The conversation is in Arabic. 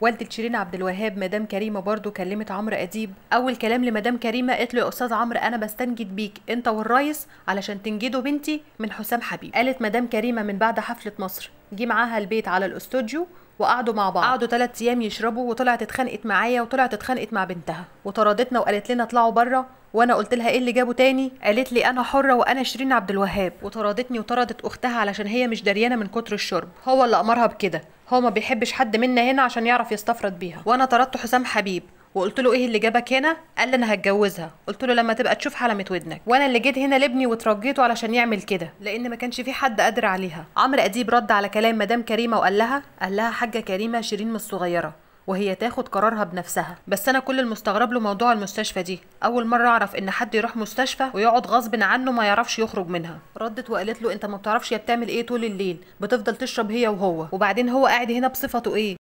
والدة شيرين عبد الوهاب مدام كريمه برضو كلمت عمرو اديب اول كلام لمدام كريمه قالت له يا استاذ عمرو انا بستنجد بيك انت والرايس علشان تنجدوا بنتي من حسام حبيب قالت مدام كريمه من بعد حفله مصر جه معاها البيت على الاستوديو وقعدوا مع بعض قعدوا ثلاث ايام يشربوا وطلعت اتخانقت معايا وطلعت اتخانقت مع بنتها وطردتنا وقالت لنا اطلعوا بره وانا قلت لها ايه اللي جابه تاني قالت لي انا حره وانا شيرين عبد الوهاب وطردتني وطردت اختها علشان هي مش دريانه من كتر الشرب هو اللي امرها بكده هو ما بيحبش حد منا هنا عشان يعرف يستفرد بيها وانا طردت حسام حبيب وقلت له ايه اللي جابك هنا قال لي انا هتجوزها قلت له لما تبقى تشوف حلمة ودنك وانا اللي جيت هنا لابني وترجيته علشان يعمل كده لان ما كانش في حد قادر عليها عمرو اديب رد على كلام مدام كريمه وقال لها قال لها حاجه كريمه شيرين مش صغيره وهي تاخد قرارها بنفسها بس انا كل المستغرب له موضوع المستشفى دي اول مره اعرف ان حد يروح مستشفى ويقعد غصب عنه ما يعرفش يخرج منها ردت وقالت له انت ما بتعرفش هي بتعمل ايه طول الليل بتفضل تشرب هي وهو وبعدين هو قاعد هنا بصفته ايه